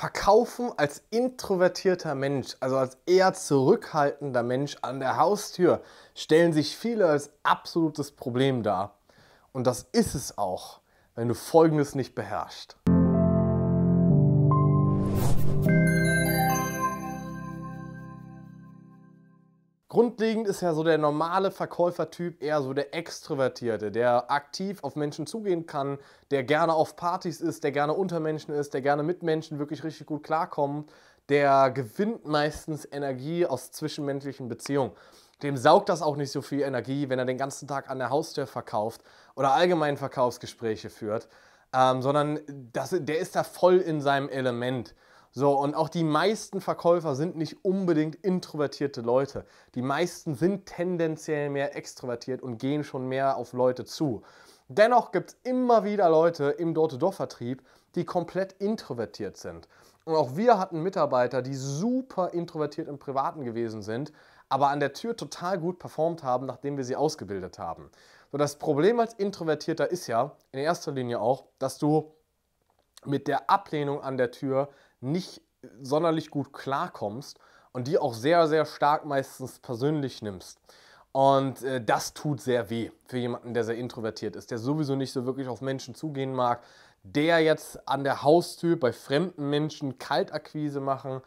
verkaufen als introvertierter Mensch, also als eher zurückhaltender Mensch an der Haustür, stellen sich viele als absolutes Problem dar. Und das ist es auch, wenn du Folgendes nicht beherrschst. Grundlegend ist ja so der normale Verkäufertyp eher so der Extrovertierte, der aktiv auf Menschen zugehen kann, der gerne auf Partys ist, der gerne unter Menschen ist, der gerne mit Menschen wirklich richtig gut klarkommt, der gewinnt meistens Energie aus zwischenmenschlichen Beziehungen. Dem saugt das auch nicht so viel Energie, wenn er den ganzen Tag an der Haustür verkauft oder allgemein Verkaufsgespräche führt, ähm, sondern das, der ist da voll in seinem Element. So, und auch die meisten Verkäufer sind nicht unbedingt introvertierte Leute. Die meisten sind tendenziell mehr extrovertiert und gehen schon mehr auf Leute zu. Dennoch gibt es immer wieder Leute im dort to door vertrieb die komplett introvertiert sind. Und auch wir hatten Mitarbeiter, die super introvertiert im Privaten gewesen sind, aber an der Tür total gut performt haben, nachdem wir sie ausgebildet haben. So, das Problem als Introvertierter ist ja in erster Linie auch, dass du mit der Ablehnung an der Tür nicht sonderlich gut klarkommst und die auch sehr, sehr stark meistens persönlich nimmst. Und äh, das tut sehr weh für jemanden, der sehr introvertiert ist, der sowieso nicht so wirklich auf Menschen zugehen mag, der jetzt an der Haustür bei fremden Menschen Kaltakquise machen.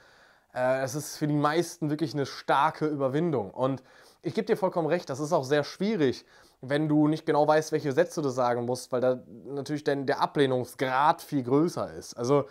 Äh, ist für die meisten wirklich eine starke Überwindung. Und ich gebe dir vollkommen recht, das ist auch sehr schwierig, wenn du nicht genau weißt, welche Sätze du sagen musst, weil da natürlich dann der Ablehnungsgrad viel größer ist. Also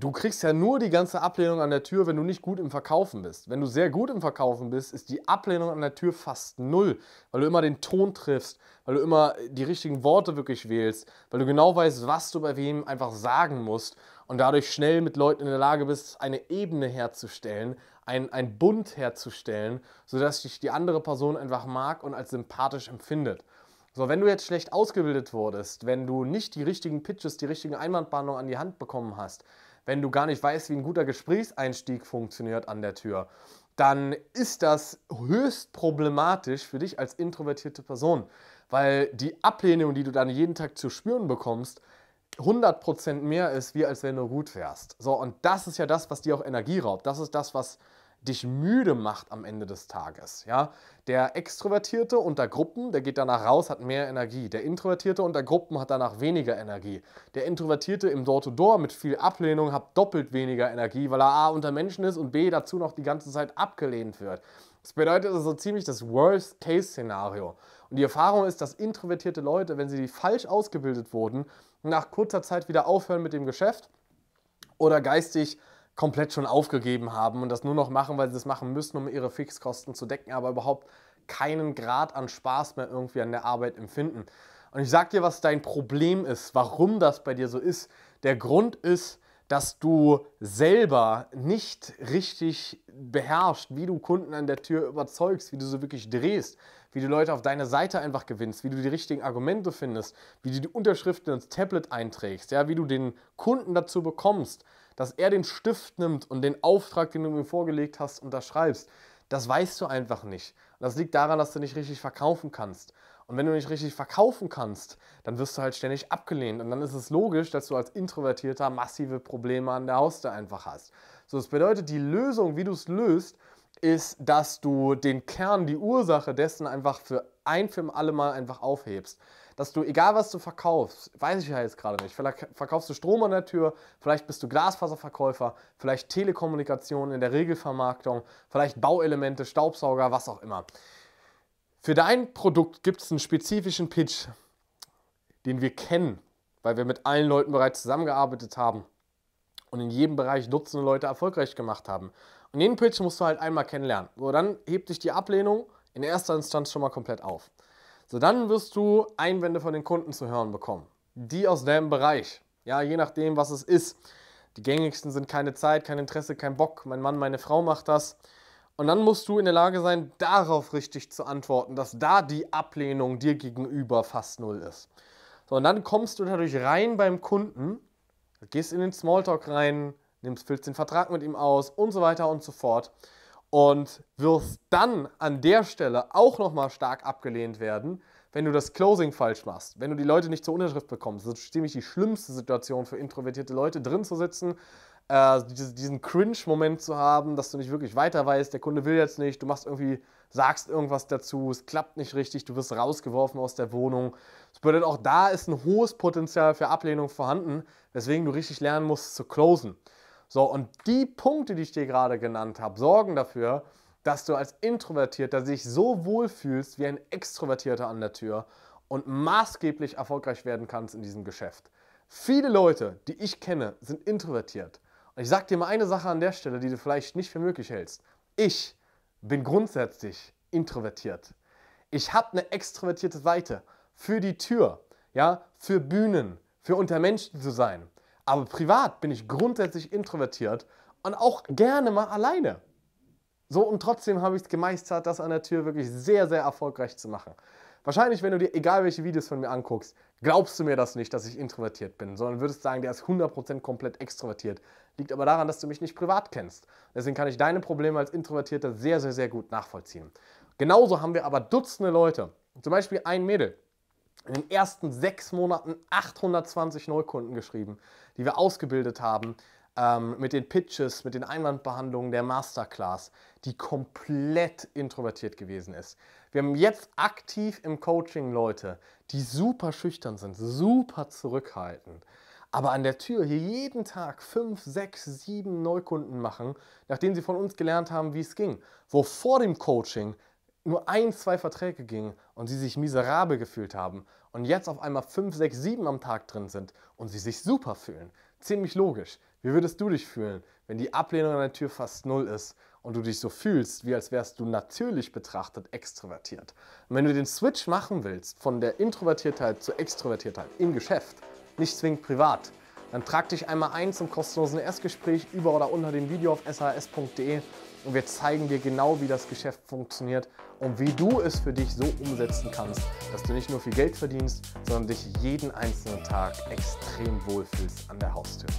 du kriegst ja nur die ganze Ablehnung an der Tür, wenn du nicht gut im Verkaufen bist. Wenn du sehr gut im Verkaufen bist, ist die Ablehnung an der Tür fast null, weil du immer den Ton triffst, weil du immer die richtigen Worte wirklich wählst, weil du genau weißt, was du bei wem einfach sagen musst und dadurch schnell mit Leuten in der Lage bist, eine Ebene herzustellen, ein, ein Bund herzustellen, sodass dich die andere Person einfach mag und als sympathisch empfindet. So, wenn du jetzt schlecht ausgebildet wurdest, wenn du nicht die richtigen Pitches, die richtigen Einwandbahnungen an die Hand bekommen hast, wenn du gar nicht weißt, wie ein guter Gesprächseinstieg funktioniert an der Tür, dann ist das höchst problematisch für dich als introvertierte Person, weil die Ablehnung, die du dann jeden Tag zu spüren bekommst, 100% mehr ist, wie als wenn du gut wärst. So, und das ist ja das, was dir auch Energie raubt. Das ist das, was dich müde macht am Ende des Tages. Ja? Der Extrovertierte unter Gruppen, der geht danach raus, hat mehr Energie. Der Introvertierte unter Gruppen hat danach weniger Energie. Der Introvertierte im Door-to-Door -Door mit viel Ablehnung hat doppelt weniger Energie, weil er A unter Menschen ist und B dazu noch die ganze Zeit abgelehnt wird. Das bedeutet, also ziemlich das Worst-Case-Szenario. Und die Erfahrung ist, dass introvertierte Leute, wenn sie falsch ausgebildet wurden, nach kurzer Zeit wieder aufhören mit dem Geschäft oder geistig komplett schon aufgegeben haben und das nur noch machen, weil sie das machen müssen, um ihre Fixkosten zu decken, aber überhaupt keinen Grad an Spaß mehr irgendwie an der Arbeit empfinden. Und ich sag dir, was dein Problem ist, warum das bei dir so ist. Der Grund ist, dass du selber nicht richtig beherrschst, wie du Kunden an der Tür überzeugst, wie du so wirklich drehst, wie du Leute auf deine Seite einfach gewinnst, wie du die richtigen Argumente findest, wie du die Unterschriften ins Tablet einträgst, ja, wie du den Kunden dazu bekommst, dass er den Stift nimmt und den Auftrag, den du ihm vorgelegt hast, unterschreibst, das weißt du einfach nicht. das liegt daran, dass du nicht richtig verkaufen kannst. Und wenn du nicht richtig verkaufen kannst, dann wirst du halt ständig abgelehnt. Und dann ist es logisch, dass du als Introvertierter massive Probleme an der Haustür einfach hast. So, das bedeutet, die Lösung, wie du es löst, ist, dass du den Kern, die Ursache dessen einfach für ein für alle Mal einfach aufhebst dass du, egal was du verkaufst, weiß ich ja jetzt gerade nicht, vielleicht verkaufst du Strom an der Tür, vielleicht bist du Glasfaserverkäufer, vielleicht Telekommunikation in der Regelvermarktung, vielleicht Bauelemente, Staubsauger, was auch immer. Für dein Produkt gibt es einen spezifischen Pitch, den wir kennen, weil wir mit allen Leuten bereits zusammengearbeitet haben und in jedem Bereich Dutzende Leute erfolgreich gemacht haben. Und den Pitch musst du halt einmal kennenlernen. So, dann hebt dich die Ablehnung in erster Instanz schon mal komplett auf. So, dann wirst du Einwände von den Kunden zu hören bekommen. Die aus dem Bereich. Ja, je nachdem, was es ist. Die gängigsten sind keine Zeit, kein Interesse, kein Bock. Mein Mann, meine Frau macht das. Und dann musst du in der Lage sein, darauf richtig zu antworten, dass da die Ablehnung dir gegenüber fast null ist. So, und dann kommst du dadurch rein beim Kunden, gehst in den Smalltalk rein, nimmst, füllst den Vertrag mit ihm aus und so weiter und so fort und wirst dann an der Stelle auch nochmal stark abgelehnt werden, wenn du das Closing falsch machst, wenn du die Leute nicht zur Unterschrift bekommst. Das ist ziemlich die schlimmste Situation für introvertierte Leute, drin zu sitzen, äh, diesen Cringe-Moment zu haben, dass du nicht wirklich weiter weißt, der Kunde will jetzt nicht, du machst irgendwie, sagst irgendwas dazu, es klappt nicht richtig, du wirst rausgeworfen aus der Wohnung. Das bedeutet, auch da ist ein hohes Potenzial für Ablehnung vorhanden, weswegen du richtig lernen musst zu closen. So, und die Punkte, die ich dir gerade genannt habe, sorgen dafür, dass du als Introvertierter dich so wohlfühlst wie ein Extrovertierter an der Tür und maßgeblich erfolgreich werden kannst in diesem Geschäft. Viele Leute, die ich kenne, sind introvertiert. Und ich sage dir mal eine Sache an der Stelle, die du vielleicht nicht für möglich hältst. Ich bin grundsätzlich introvertiert. Ich habe eine extrovertierte Seite für die Tür, ja, für Bühnen, für unter Menschen zu sein. Aber privat bin ich grundsätzlich introvertiert und auch gerne mal alleine. So und trotzdem habe ich es gemeistert, das an der Tür wirklich sehr, sehr erfolgreich zu machen. Wahrscheinlich, wenn du dir egal welche Videos von mir anguckst, glaubst du mir das nicht, dass ich introvertiert bin, sondern würdest sagen, der ist 100% komplett extrovertiert. Liegt aber daran, dass du mich nicht privat kennst. Deswegen kann ich deine Probleme als Introvertierter sehr, sehr, sehr gut nachvollziehen. Genauso haben wir aber Dutzende Leute, zum Beispiel ein Mädel, in den ersten sechs Monaten 820 Neukunden geschrieben, die wir ausgebildet haben ähm, mit den Pitches, mit den Einwandbehandlungen der Masterclass, die komplett introvertiert gewesen ist. Wir haben jetzt aktiv im Coaching Leute, die super schüchtern sind, super zurückhaltend, aber an der Tür hier jeden Tag fünf, sechs, sieben Neukunden machen, nachdem sie von uns gelernt haben, wie es ging, wo vor dem Coaching nur ein, zwei Verträge gingen und sie sich miserabel gefühlt haben und jetzt auf einmal fünf, sechs, sieben am Tag drin sind und sie sich super fühlen. Ziemlich logisch. Wie würdest du dich fühlen, wenn die Ablehnung an der Tür fast null ist und du dich so fühlst, wie als wärst du natürlich betrachtet extrovertiert? Und wenn du den Switch machen willst von der Introvertiertheit zur Extrovertiertheit im Geschäft, nicht zwingend privat, dann trag dich einmal ein zum kostenlosen Erstgespräch über oder unter dem Video auf shs.de und wir zeigen dir genau, wie das Geschäft funktioniert und wie du es für dich so umsetzen kannst, dass du nicht nur viel Geld verdienst, sondern dich jeden einzelnen Tag extrem wohlfühlst an der Haustür.